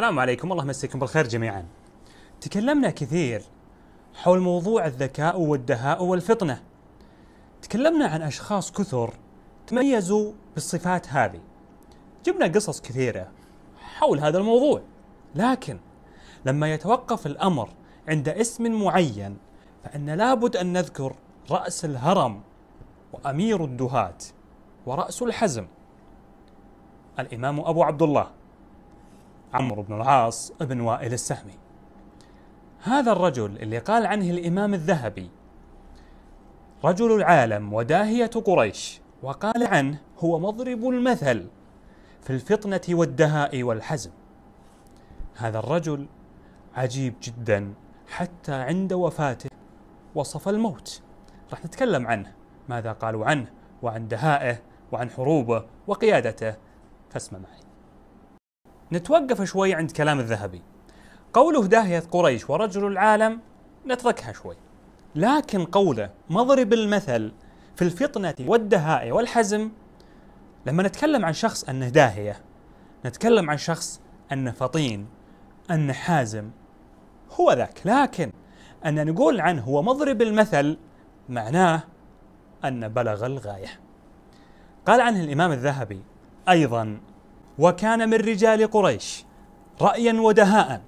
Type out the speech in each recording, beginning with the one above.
السلام عليكم الله مساكم بالخير جميعا تكلمنا كثير حول موضوع الذكاء والدهاء والفطنة تكلمنا عن أشخاص كثر تميزوا بالصفات هذه جبنا قصص كثيرة حول هذا الموضوع لكن لما يتوقف الأمر عند اسم معين فإن لابد أن نذكر رأس الهرم وأمير الدهاة ورأس الحزم الإمام أبو عبد الله عمرو بن العاص بن وائل السهمي هذا الرجل اللي قال عنه الإمام الذهبي رجل العالم وداهية قريش وقال عنه هو مضرب المثل في الفطنة والدهاء والحزم هذا الرجل عجيب جدا حتى عند وفاته وصف الموت راح نتكلم عنه ماذا قالوا عنه وعن دهائه وعن حروبه وقيادته فاسمع معي نتوقف شوي عند كلام الذهبي قوله داهية قريش ورجل العالم نتركها شوي لكن قوله مضرب المثل في الفطنة والدهاء والحزم لما نتكلم عن شخص أنه داهية نتكلم عن شخص أنه فطين أنه حازم هو ذاك لكن أن نقول عنه هو مضرب المثل معناه أن بلغ الغاية قال عنه الإمام الذهبي أيضا وكان من رجال قريش رأيا ودهاء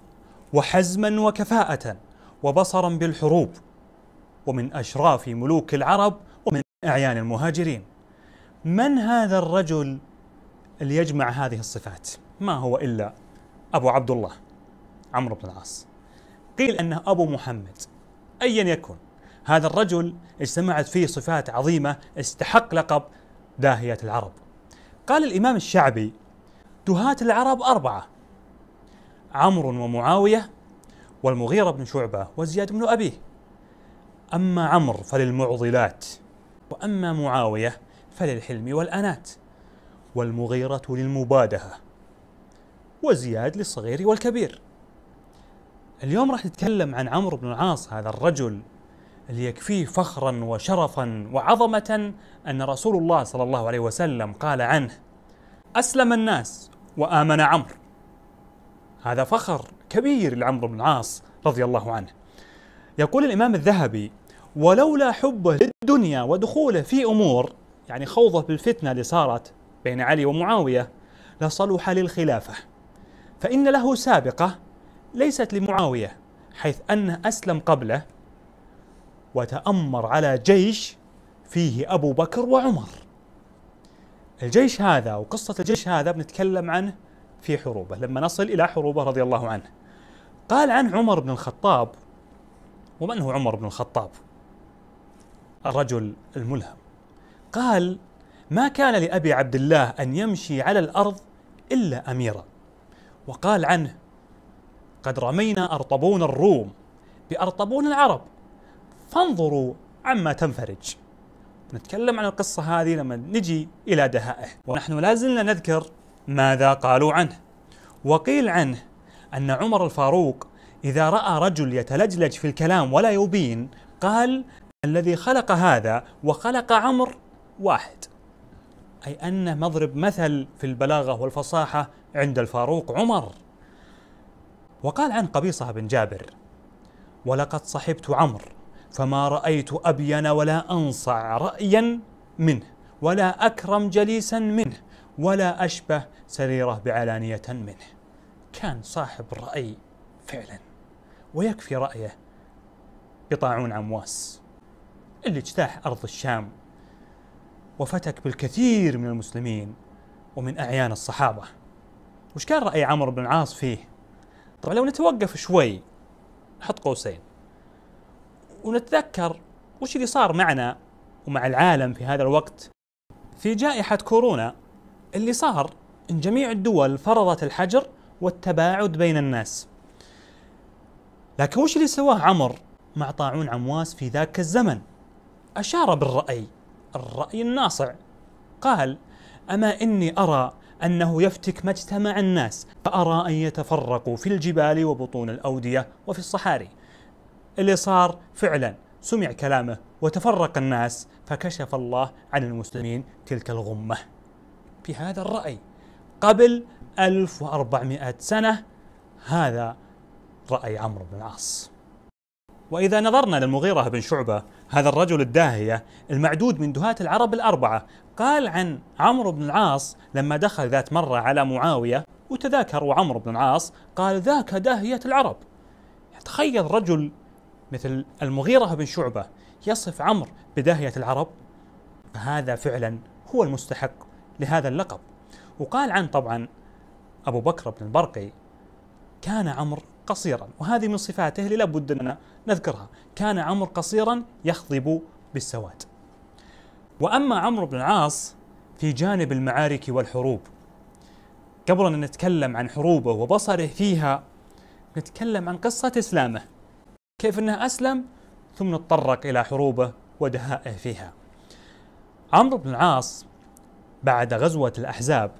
وحزما وكفاءة وبصرا بالحروب ومن أشراف ملوك العرب ومن أعيان المهاجرين من هذا الرجل اللي يجمع هذه الصفات ما هو إلا أبو عبد الله عمرو بن العاص قيل أنه أبو محمد أيا يكن هذا الرجل اجتمعت فيه صفات عظيمة استحق لقب داهية العرب قال الإمام الشعبي دهاة العرب أربعة عمرو ومعاوية والمغيرة بن شعبة وزياد بن أبيه أما عمرو فللمعضلات وأما معاوية فللحلم والأنات والمغيرة للمبادهة وزياد للصغير والكبير اليوم راح نتكلم عن عمرو بن العاص هذا الرجل اللي يكفيه فخرا وشرفا وعظمة أن رسول الله صلى الله عليه وسلم قال عنه أسلم الناس وآمن عمرو هذا فخر كبير لعمرو بن العاص رضي الله عنه يقول الإمام الذهبي ولولا حبه للدنيا ودخوله في أمور يعني خوضه بالفتنة اللي صارت بين علي ومعاوية لصلح للخلافة فإن له سابقة ليست لمعاوية حيث أنه أسلم قبله وتأمر على جيش فيه أبو بكر وعمر الجيش هذا وقصة الجيش هذا بنتكلم عنه في حروبه لما نصل إلى حروبه رضي الله عنه قال عنه عمر بن الخطاب ومن هو عمر بن الخطاب الرجل الملهم قال ما كان لأبي عبد الله أن يمشي على الأرض إلا أميرا وقال عنه قد رمينا أرطبون الروم بأرطبون العرب فانظروا عما تنفرج نتكلم عن القصة هذه لما نجي إلى دهائه ونحن لازلنا نذكر ماذا قالوا عنه وقيل عنه أن عمر الفاروق إذا رأى رجل يتلجلج في الكلام ولا يبين قال الذي خلق هذا وخلق عمر واحد أي أنه مضرب مثل في البلاغة والفصاحة عند الفاروق عمر وقال عن قبيصة بن جابر ولقد صحبت عمرو فما رأيت أبين ولا أنصع رأيا منه ولا أكرم جليسا منه ولا أشبه سريره بعلانية منه كان صاحب الرأي فعلا ويكفي رأيه بطاعون عمواس اللي اجتاح أرض الشام وفتك بالكثير من المسلمين ومن أعيان الصحابة وش كان رأي عمرو بن العاص فيه؟ طبعا لو نتوقف شوي حط قوسين ونتذكر وش اللي صار معنا ومع العالم في هذا الوقت في جائحة كورونا اللي صار إن جميع الدول فرضت الحجر والتباعد بين الناس لكن وش اللي سواه عمر مع طاعون عمواس في ذاك الزمن أشار بالرأي الرأي الناصع قال أما إني أرى أنه يفتك مجتمع الناس فأرى أن يتفرقوا في الجبال وبطون الأودية وفي الصحاري اللي صار فعلا سمع كلامه وتفرق الناس فكشف الله عن المسلمين تلك الغمة بهذا الرأي قبل 1400 سنة هذا رأي عمرو بن العاص وإذا نظرنا للمغيرة بن شعبة هذا الرجل الداهية المعدود من دهاة العرب الأربعة قال عن عمرو بن العاص لما دخل ذات مرة على معاوية وتذاكر عمرو بن العاص قال ذاك داهية العرب تخيل رجل مثل المغيرة بن شعبة يصف عمرو بداهية العرب فهذا فعلا هو المستحق لهذا اللقب وقال عن طبعا أبو بكر بن البرقي كان عمرو قصيرا وهذه من صفاته اللي لابد أن نذكرها كان عمرو قصيرا يخضب بالسواد وأما عمرو بن العاص في جانب المعارك والحروب قبل أن نتكلم عن حروبه وبصره فيها نتكلم عن قصة إسلامه كيف أنه أسلم ثم نتطرق إلى حروبه ودهائه فيها عمرو بن العاص بعد غزوة الأحزاب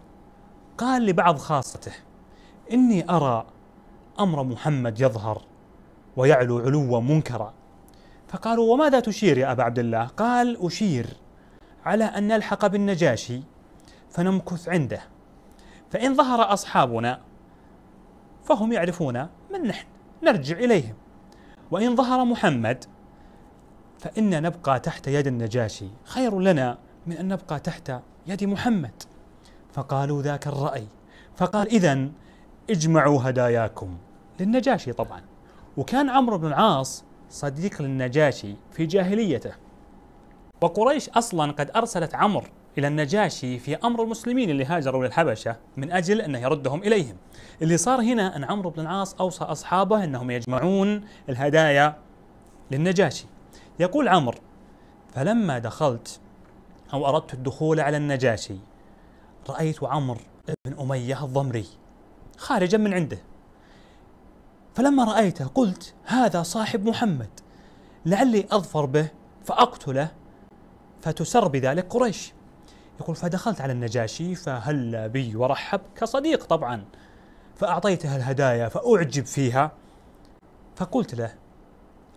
قال لبعض خاصته إني أرى أمر محمد يظهر ويعلو علوا منكرا فقالوا وماذا تشير يا أبا عبد الله قال أشير على أن نلحق بالنجاشي فنمكث عنده فإن ظهر أصحابنا فهم يعرفون من نحن نرجع إليهم وإن ظهر محمد فإنا نبقى تحت يد النجاشي خير لنا من أن نبقى تحت يد محمد فقالوا ذاك الرأي فقال إذا اجمعوا هداياكم للنجاشي طبعا وكان عمرو بن العاص صديق للنجاشي في جاهليته وقريش أصلا قد أرسلت عمرو إلى النجاشي في أمر المسلمين اللي هاجروا للحبشة من أجل أنه يردهم إليهم اللي صار هنا أن عمرو بن العاص أوصى أصحابه أنهم يجمعون الهدايا للنجاشي يقول عمرو فلما دخلت أو أردت الدخول على النجاشي رأيت عمرو بن أمية الضمري خارجا من عنده فلما رأيته قلت هذا صاحب محمد لعلي أظفر به فأقتله فتسر بذلك قريش يقول فدخلت على النجاشي فهلا بي ورحب كصديق طبعا فأعطيته الهدايا فأعجب فيها فقلت له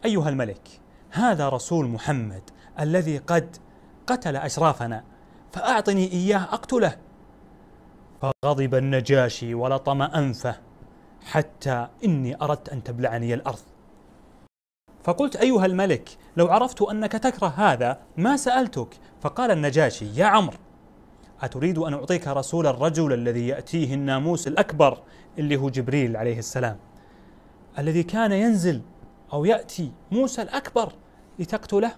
أيها الملك هذا رسول محمد الذي قد قتل أشرافنا فأعطني إياه أقتله فغضب النجاشي ولطم أنفه حتى إني أردت أن تبلعني الأرض فقلت أيها الملك لو عرفت أنك تكره هذا ما سألتك فقال النجاشي يا عمرو أتريد أن أعطيك رسول الرجل الذي يأتيه الناموس الأكبر اللي هو جبريل عليه السلام الذي كان ينزل أو يأتي موسى الأكبر لتقتله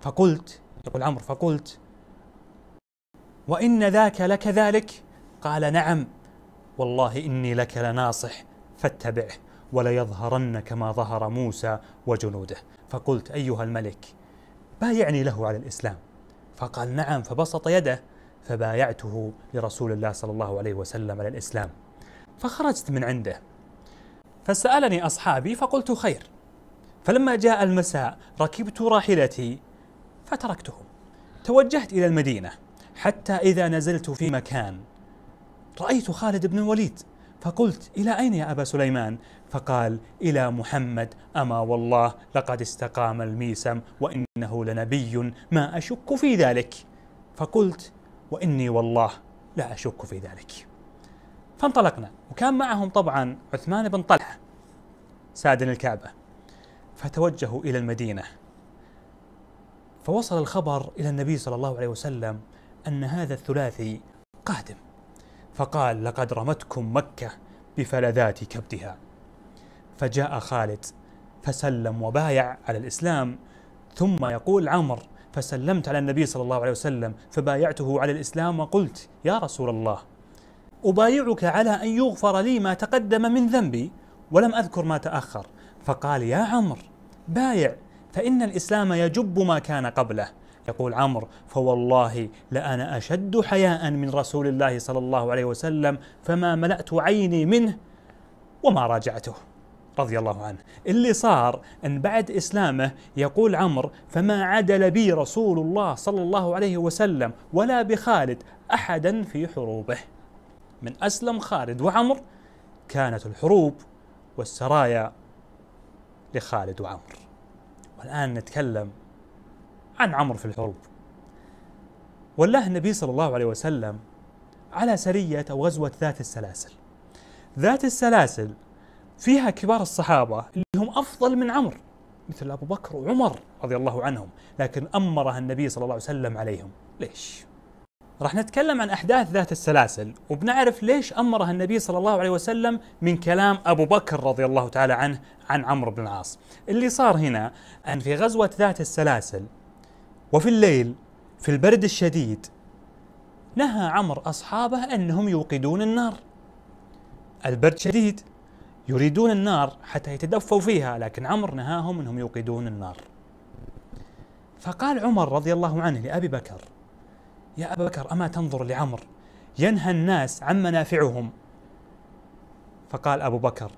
فقلت يقول عمرو فقلت وإن ذاك لكذلك قال نعم والله إني لك لناصح فاتبعه وليظهرن كما ظهر موسى وجنوده فقلت أيها الملك بايعني له على الإسلام فقال نعم فبسط يده فبايعته لرسول الله صلى الله عليه وسلم على الإسلام فخرجت من عنده فسألني أصحابي فقلت خير فلما جاء المساء ركبت راحلتي فتركتهم توجهت إلى المدينة حتى إذا نزلت في مكان رأيت خالد بن الوليد فقلت إلى أين يا أبا سليمان؟ فقال إلى محمد أما والله لقد استقام الميسم وإن إنه لنبي ما أشك في ذلك فقلت وإني والله لا أشك في ذلك فانطلقنا وكان معهم طبعا عثمان بن طلحة سادن الكعبة فتوجهوا إلى المدينة فوصل الخبر إلى النبي صلى الله عليه وسلم أن هذا الثلاثي قادم فقال لقد رمتكم مكة بفلذات كبدها فجاء خالد فسلم وبايع على الإسلام ثم يقول عمر فسلمت على النبي صلى الله عليه وسلم فبايعته على الإسلام وقلت يا رسول الله أبايعك على أن يغفر لي ما تقدم من ذنبي ولم أذكر ما تأخر فقال يا عمر بايع فإن الإسلام يجب ما كان قبله يقول عمر فوالله لأنا أشد حياء من رسول الله صلى الله عليه وسلم فما ملأت عيني منه وما راجعته رضي الله عنه اللي صار أن بعد إسلامه يقول عمرو فما عدل بي رسول الله صلى الله عليه وسلم ولا بخالد أحدا في حروبه من أسلم خالد وعمر كانت الحروب والسرايا لخالد وعمر والآن نتكلم عن عمر في الحروب ولاه النبي صلى الله عليه وسلم على سرية أو غزوة ذات السلاسل ذات السلاسل فيها كبار الصحابة اللي هم أفضل من عمر مثل أبو بكر وعمر رضي الله عنهم لكن أمرها النبي صلى الله عليه وسلم عليهم ليش؟ راح نتكلم عن أحداث ذات السلاسل وبنعرف ليش أمرها النبي صلى الله عليه وسلم من كلام أبو بكر رضي الله تعالى عنه عن عمرو بن العاص اللي صار هنا أن في غزوة ذات السلاسل وفي الليل في البرد الشديد نهى عمر أصحابه أنهم يوقدون النار البرد شديد يريدون النار حتى يتدفوا فيها لكن عمر نهاهم انهم يوقدون النار فقال عمر رضي الله عنه لابي بكر يا ابا بكر اما تنظر لعمر ينهى الناس عن منافعهم فقال ابو بكر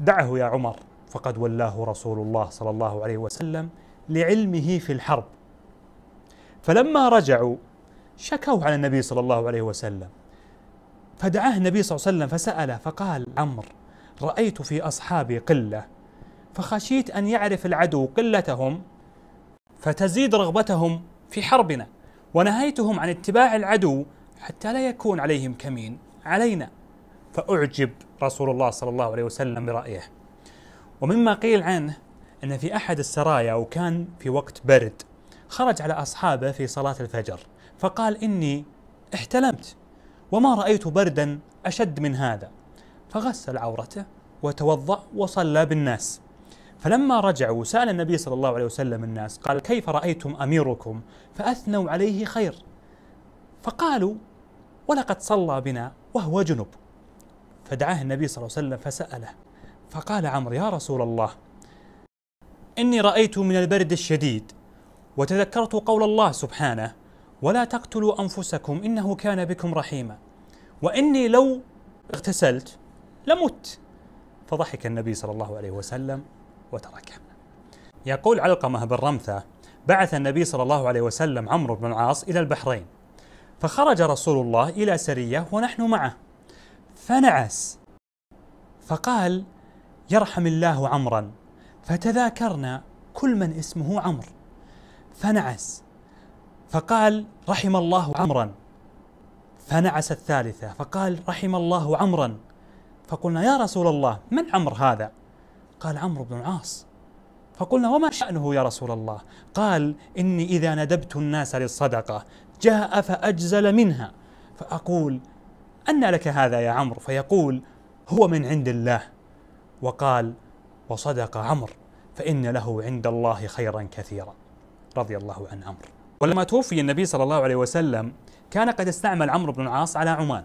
دعه يا عمر فقد ولاه رسول الله صلى الله عليه وسلم لعلمه في الحرب فلما رجعوا شكوا على النبي صلى الله عليه وسلم فدعاه النبي صلى الله عليه وسلم فسأله فقال عمرو رأيت في أصحابي قلة فخشيت أن يعرف العدو قلتهم فتزيد رغبتهم في حربنا ونهيتهم عن اتباع العدو حتى لا يكون عليهم كمين علينا فأعجب رسول الله صلى الله عليه وسلم برأيه ومما قيل عنه أن في أحد السرايا وكان في وقت برد خرج على أصحابه في صلاة الفجر فقال إني احتلمت وما رأيت بردا أشد من هذا فغسل عورته وتوضأ وصلى بالناس فلما رجعوا سأل النبي صلى الله عليه وسلم الناس قال كيف رأيتم أميركم فأثنوا عليه خير فقالوا ولقد صلى بنا وهو جنب فدعاه النبي صلى الله عليه وسلم فسأله فقال عمرو يا رسول الله إني رأيت من البرد الشديد وتذكرت قول الله سبحانه ولا تقتلوا أنفسكم إنه كان بكم رحيما وإني لو اغتسلت لمت فضحك النبي صلى الله عليه وسلم وتركه يقول علقمة بن رمثة بعث النبي صلى الله عليه وسلم عمرو بن العاص إلى البحرين فخرج رسول الله إلى سرية ونحن معه فنعس فقال يرحم الله عمرا فتذاكرنا كل من اسمه عمرو فنعس فقال رحم الله عمرا فنعس الثالثة فقال رحم الله عمرا فقلنا يا رسول الله من عمرو هذا قال عمرو بن العاص فقلنا وما شأنه يا رسول الله قال إني إذا ندبت الناس للصدقة جاء فأجزل منها فأقول أن لك هذا يا عمرو فيقول هو من عند الله وقال وصدق عمرو فإن له عند الله خيرا كثيرا رضي الله عن عمرو ولما توفي النبي صلى الله عليه وسلم كان قد استعمل عمرو بن العاص على عمان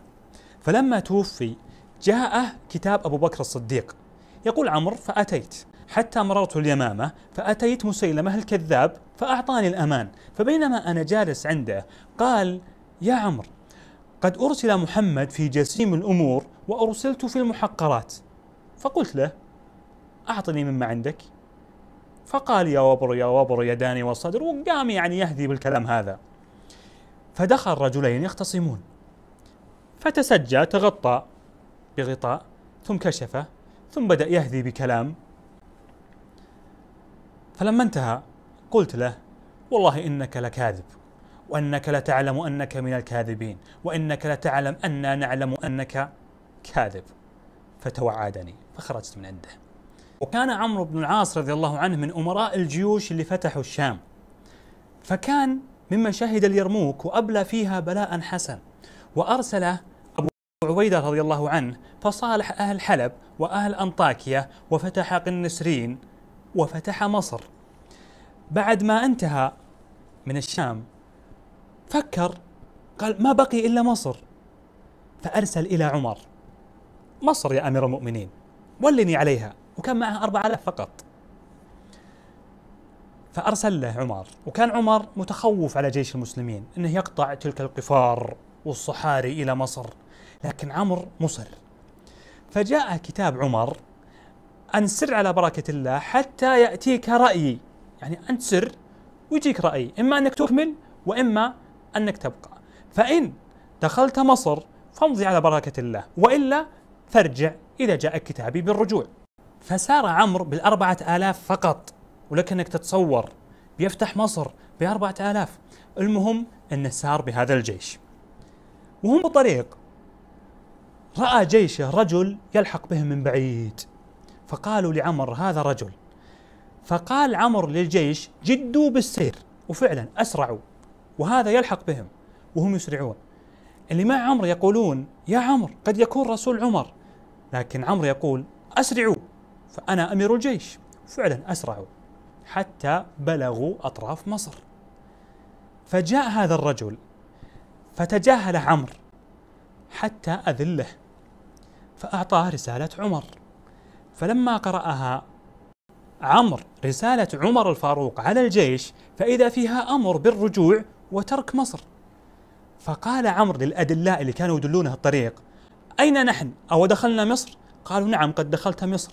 فلما توفي جاءه كتاب أبو بكر الصديق يقول عمرو فأتيت حتى مررت اليمامة فأتيت مسيلمة الكذاب فأعطاني الأمان فبينما أنا جالس عنده قال يا عمرو قد أرسل محمد في جسيم الأمور وأرسلت في المحقرات فقلت له أعطني مما عندك فقال يا وبر يا وبر يداني والصدر وقام يعني يهدي بالكلام هذا فدخل رجلين يختصمون فتسجى تغطى بغطاء ثم كشفه ثم بدأ يهذي بكلام فلما انتهى قلت له والله إنك لكاذب وأنك لتعلم أنك من الكاذبين وإنك لتعلم أننا نعلم أنك كاذب فتوعدني فخرجت من عنده وكان عمرو بن العاص رضي الله عنه من أمراء الجيوش اللي فتحوا الشام فكان ممن شهد اليرموك وأبلى فيها بلاء حسن وأرسله عبيدة رضي الله عنه فصالح أهل حلب وأهل أنطاكية وفتح قنسرين وفتح مصر بعد ما انتهى من الشام فكر قال ما بقي إلا مصر فأرسل إلى عمر مصر يا أمير المؤمنين ولني عليها وكان معه أربعة آلاف فقط فأرسل له عمر وكان عمر متخوف على جيش المسلمين أنه يقطع تلك القفار والصحاري إلى مصر لكن عمرو مصر فجاء كتاب عمر أن سر على بركة الله حتى يأتيك رأيي يعني أنت سر ويجيك رأيي إما أنك تكمل وإما أنك تبقى فإن دخلت مصر فامضي على بركة الله وإلا فارجع إذا جاءك كتابي بالرجوع فسار عمرو بالأربعة آلاف فقط ولك أنك تتصور بيفتح مصر بأربعة آلاف المهم أنه سار بهذا الجيش وهم بالطريق راى جيشه رجل يلحق بهم من بعيد فقالوا لعمر هذا رجل فقال عمر للجيش جدوا بالسير وفعلا اسرعوا وهذا يلحق بهم وهم يسرعون اللي مع عمر يقولون يا عمر قد يكون رسول عمر لكن عمر يقول اسرعوا فانا امير الجيش فعلا اسرعوا حتى بلغوا اطراف مصر فجاء هذا الرجل فتجاهله عمرو حتى اذله فأعطاه رسالة عمر فلما قرأها عمر رسالة عمر الفاروق على الجيش فإذا فيها أمر بالرجوع وترك مصر فقال عمرو للأدلاء اللي كانوا يدلونه الطريق أين نحن أو دخلنا مصر قالوا نعم قد دخلت مصر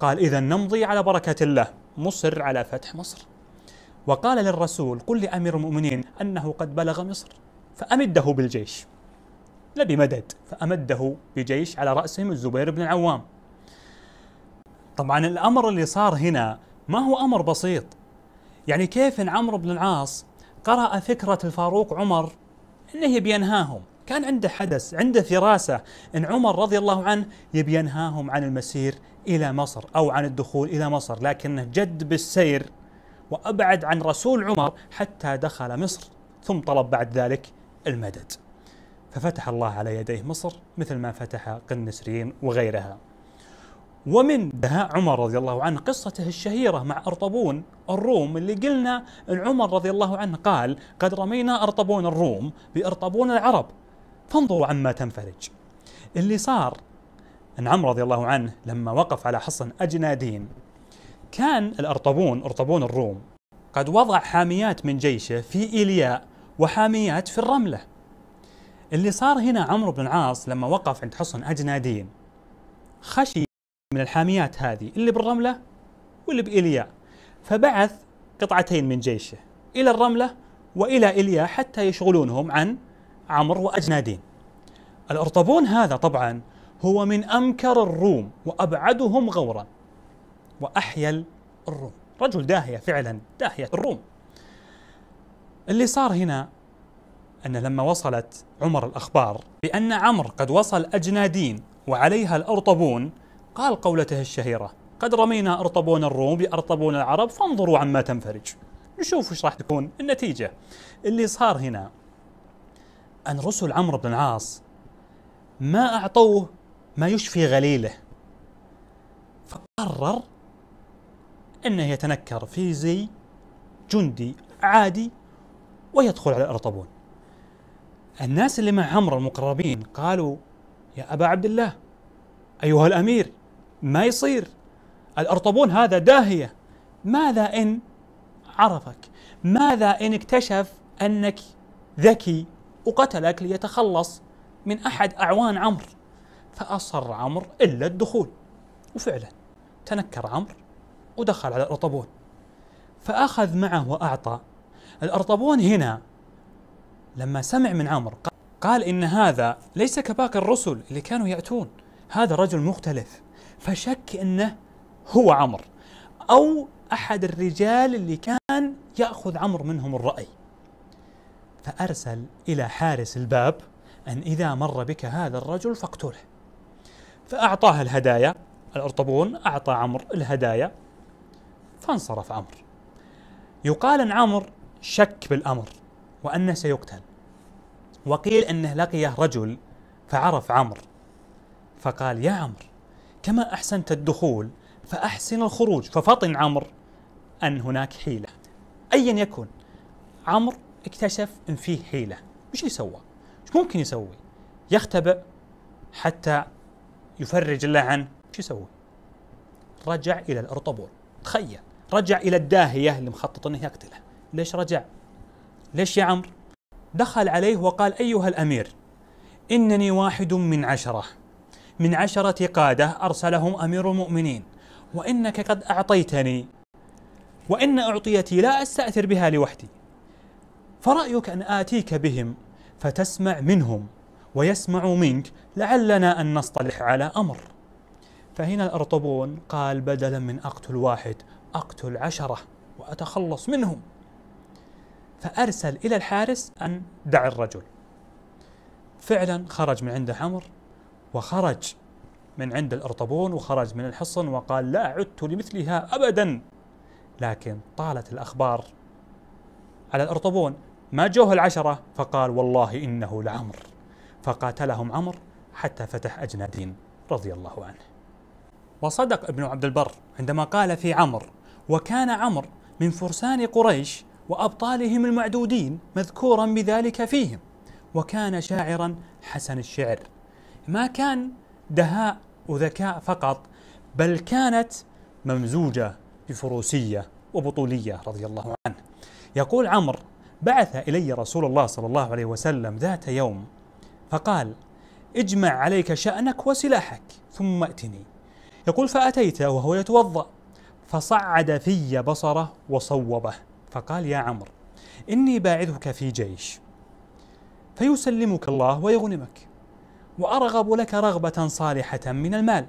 قال إذا نمضي على بركة الله مصر على فتح مصر وقال للرسول قل لأمير المؤمنين أنه قد بلغ مصر فأمده بالجيش لبمدد فأمده بجيش على رأسهم الزبير بن العوام طبعا الأمر اللي صار هنا ما هو أمر بسيط يعني كيف أن عمرو بن العاص قرأ فكرة الفاروق عمر أنه يبي ينهاهم كان عنده حدث عنده فراسة أن عمر رضي الله عنه يبي ينهاهم عن المسير إلى مصر أو عن الدخول إلى مصر لكنه جد بالسير وأبعد عن رسول عمر حتى دخل مصر ثم طلب بعد ذلك المدد ففتح الله على يديه مصر مثل ما فتح قنسرين وغيرها ومن دهاء عمر رضي الله عنه قصته الشهيرة مع أرطبون الروم اللي قلنا أن عمر رضي الله عنه قال قد رمينا أرطبون الروم بأرطبون العرب فانظروا عما تنفرج اللي صار أن عمر رضي الله عنه لما وقف على حصن أجنادين كان الأرطبون أرطبون الروم قد وضع حاميات من جيشه في إيلياء وحاميات في الرملة اللي صار هنا عمرو بن العاص لما وقف عند حصن أجنادين خشي من الحاميات هذه اللي بالرملة واللي بإيليا فبعث قطعتين من جيشه إلى الرملة وإلى إيليا حتى يشغلونهم عن عمرو وأجنادين الأرطبون هذا طبعا هو من أمكر الروم وأبعدهم غورا وأحيل الروم رجل داهية فعلا داهية الروم اللي صار هنا أن لما وصلت عمر الأخبار بأن عمرو قد وصل أجنادين وعليها الأرطبون قال قولته الشهيرة قد رمينا أرطبون الروم بأرطبون العرب فانظروا عما تنفرج نشوف وش راح تكون النتيجة اللي صار هنا أن رسل عمرو بن العاص ما أعطوه ما يشفي غليله فقرر أنه يتنكر في زي جندي عادي ويدخل على الأرطبون الناس اللي مع عمرو المقربين قالوا يا أبا عبد الله أيها الأمير ما يصير الأرطبون هذا داهية ماذا إن عرفك ماذا إن اكتشف أنك ذكي وقتلك ليتخلص من أحد أعوان عمرو فأصر عمرو إلا الدخول وفعلا تنكر عمرو ودخل على الأرطبون فأخذ معه وأعطى الأرطبون هنا لما سمع من عمرو قال إن هذا ليس كباقي الرسل اللي كانوا يأتون هذا رجل مختلف فشك أنه هو عمرو أو أحد الرجال اللي كان يأخذ عمرو منهم الرأي فأرسل إلى حارس الباب أن إذا مر بك هذا الرجل فاقتله فأعطاه الهدايا الأرطبون أعطى عمرو الهدايا فانصرف عمرو يقال أن عمرو شك بالأمر وأنه سيقتل وقيل أنه لقيه رجل فعرف عمرو فقال يا عمرو كما أحسنت الدخول فأحسن الخروج ففطن عمرو أن هناك حيلة أيا يكن عمرو اكتشف أن فيه حيلة وش يسوى؟ وش ممكن يسوي؟ يختبئ حتى يفرج الله عنه شو يسوي؟ رجع إلى الأرطبول تخيل رجع إلى الداهية اللي مخطط أنه يقتله ليش رجع؟ ليش يا عمرو؟ دخل عليه وقال أيها الأمير إنني واحد من عشرة من عشرة قادة أرسلهم أمير المؤمنين وإنك قد أعطيتني وإن أعطيتي لا أستأثر بها لوحدي فرأيك أن آتيك بهم فتسمع منهم ويسمع منك لعلنا أن نصطلح على أمر فهنا الأرطبون قال بدلا من أقتل واحد أقتل عشرة وأتخلص منهم فأرسل إلى الحارس أن دع الرجل فعلا خرج من عنده حمر وخرج من عند الأرطبون وخرج من الحصن وقال لا عدت لمثلها أبدا لكن طالت الأخبار على الأرطبون ما جوه العشرة فقال والله إنه لعمر فقاتلهم عمر حتى فتح أجنادين رضي الله عنه وصدق ابن عبد البر عندما قال في عمر وكان عمر من فرسان قريش وأبطالهم المعدودين مذكورا بذلك فيهم وكان شاعرا حسن الشعر ما كان دهاء وذكاء فقط بل كانت ممزوجة بفروسية وبطولية رضي الله عنه يقول عمرو بعث إلي رسول الله صلى الله عليه وسلم ذات يوم فقال اجمع عليك شأنك وسلاحك ثم ائتني يقول فأتيت وهو يتوضأ فصعد في بصره وصوبه فقال يا عمرو إني باعثك في جيش فيسلمك الله ويغنمك وأرغب لك رغبة صالحة من المال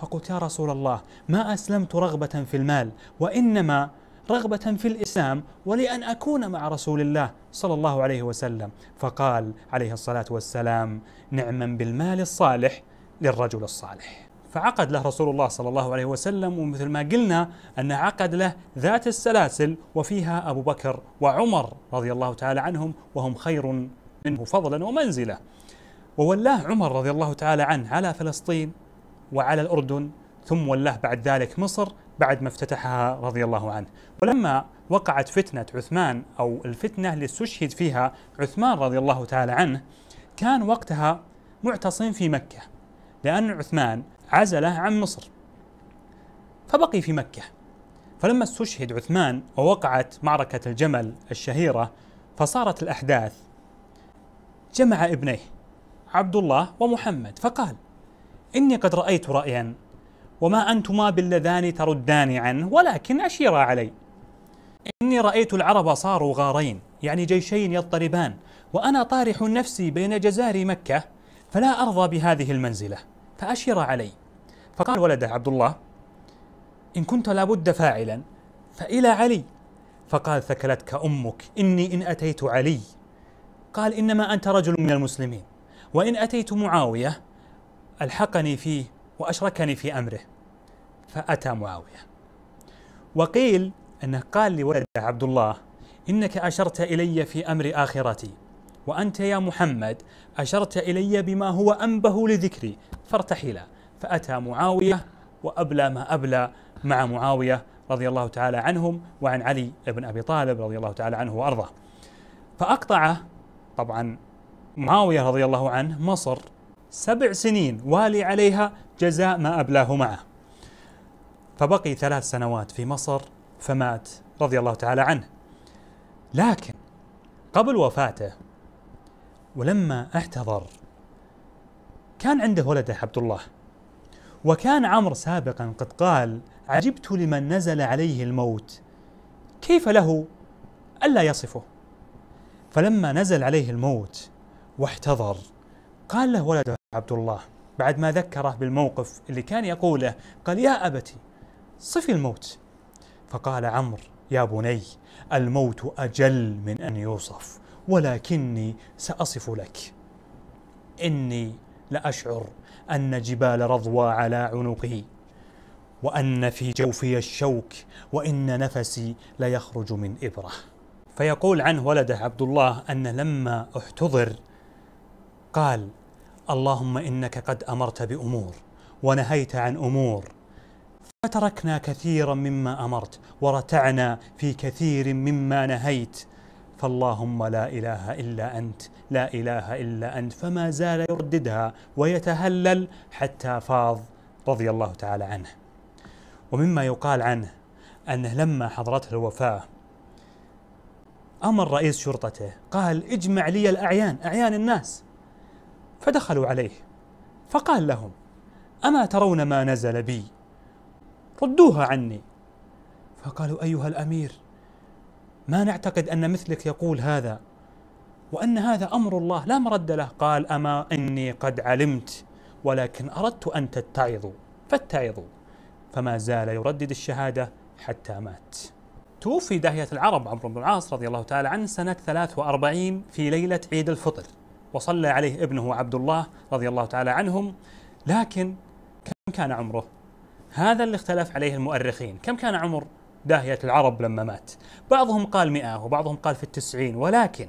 فقلت يا رسول الله ما أسلمت رغبة في المال وإنما رغبة في الإسلام ولأن أكون مع رسول الله صلى الله عليه وسلم فقال عليه الصلاة والسلام نعما بالمال الصالح للرجل الصالح فعقد له رسول الله صلى الله عليه وسلم ومثل ما قلنا أن عقد له ذات السلاسل وفيها أبو بكر وعمر رضي الله تعالى عنهم وهم خير منه فضلا ومنزلة وولاه عمر رضي الله تعالى عنه على فلسطين وعلى الأردن ثم ولاه بعد ذلك مصر بعد ما افتتحها رضي الله عنه ولما وقعت فتنة عثمان أو الفتنة اللي استشهد فيها عثمان رضي الله تعالى عنه كان وقتها معتصم في مكة لأن عثمان عزله عن مصر فبقي في مكه فلما استشهد عثمان ووقعت معركه الجمل الشهيره فصارت الاحداث جمع ابنيه عبد الله ومحمد فقال اني قد رايت رايا وما انتما باللذان تردان عنه ولكن اشيرا علي اني رايت العرب صاروا غارين يعني جيشين يضطربان وانا طارح نفسي بين جزار مكه فلا ارضى بهذه المنزله فاشر علي فقال ولده عبد الله إن كنت لابد فاعلا فإلى علي فقال ثكلتك أمك إني إن أتيت علي قال إنما أنت رجل من المسلمين وإن أتيت معاوية ألحقني فيه وأشركني في أمره فأتى معاوية وقيل أنه قال لولده عبد الله إنك أشرت إلي في أمر آخرتي وأنت يا محمد أشرت إلي بما هو أنبه لذكري فارتحلا فأتى معاوية وأبلى ما أبلى مع معاوية رضي الله تعالى عنهم وعن علي بن أبي طالب رضي الله تعالى عنه وأرضاه فأقطعه طبعا معاوية رضي الله عنه مصر سبع سنين والي عليها جزاء ما أبلاه معه فبقي ثلاث سنوات في مصر فمات رضي الله تعالى عنه لكن قبل وفاته ولما احتضر كان عنده ولده عبد الله وكان عمرو سابقا قد قال عجبت لمن نزل عليه الموت كيف له ألا يصفه فلما نزل عليه الموت واحتضر قال له ولده عبد الله بعد ما ذكره بالموقف اللي كان يقوله قال يا أبتي صفي الموت فقال عمرو يا بني الموت أجل من أن يوصف ولكني سأصف لك إني لأشعر أن جبال رضوى على عنقه وأن في جوفي الشوك وإن نفسي ليخرج من إبرة فيقول عنه ولده عبد الله أن لما احتضر قال اللهم إنك قد أمرت بأمور ونهيت عن أمور فتركنا كثيرا مما أمرت ورتعنا في كثير مما نهيت فاللهم لا اله الا انت لا اله الا انت فما زال يرددها ويتهلل حتى فاض رضي الله تعالى عنه ومما يقال عنه انه لما حضرته الوفاه امر رئيس شرطته قال اجمع لي الاعيان اعيان الناس فدخلوا عليه فقال لهم اما ترون ما نزل بي ردوها عني فقالوا ايها الامير ما نعتقد أن مثلك يقول هذا وأن هذا أمر الله لا مرد له قال أما إني قد علمت ولكن أردت أن تتعظوا فاتعظوا فما زال يردد الشهادة حتى مات توفي داهية العرب عمرو بن العاص رضي الله تعالى عنه سنة 43 في ليلة عيد الفطر وصلى عليه ابنه عبد الله رضي الله تعالى عنهم لكن كم كان عمره؟ هذا اللي اختلف عليه المؤرخين كم كان عمر داهية العرب لما مات بعضهم قال مئة وبعضهم قال في التسعين ولكن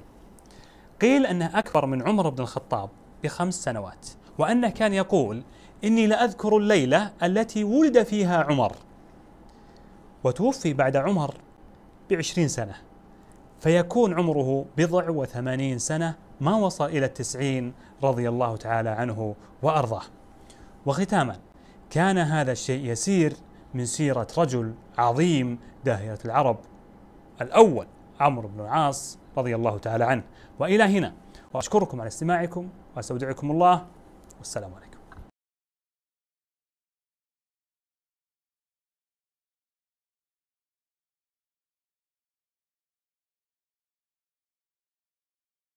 قيل أنه أكبر من عمر بن الخطاب بخمس سنوات وأنه كان يقول إني لأذكر الليلة التي ولد فيها عمر وتوفي بعد عمر بعشرين سنة فيكون عمره بضع وثمانين سنة ما وصل إلى التسعين رضي الله تعالى عنه وأرضاه وختاما كان هذا الشيء يسير من سيرة رجل عظيم داهية العرب الأول عمرو بن العاص رضي الله تعالى عنه وإلى هنا وأشكركم على استماعكم وأستودعكم الله والسلام عليكم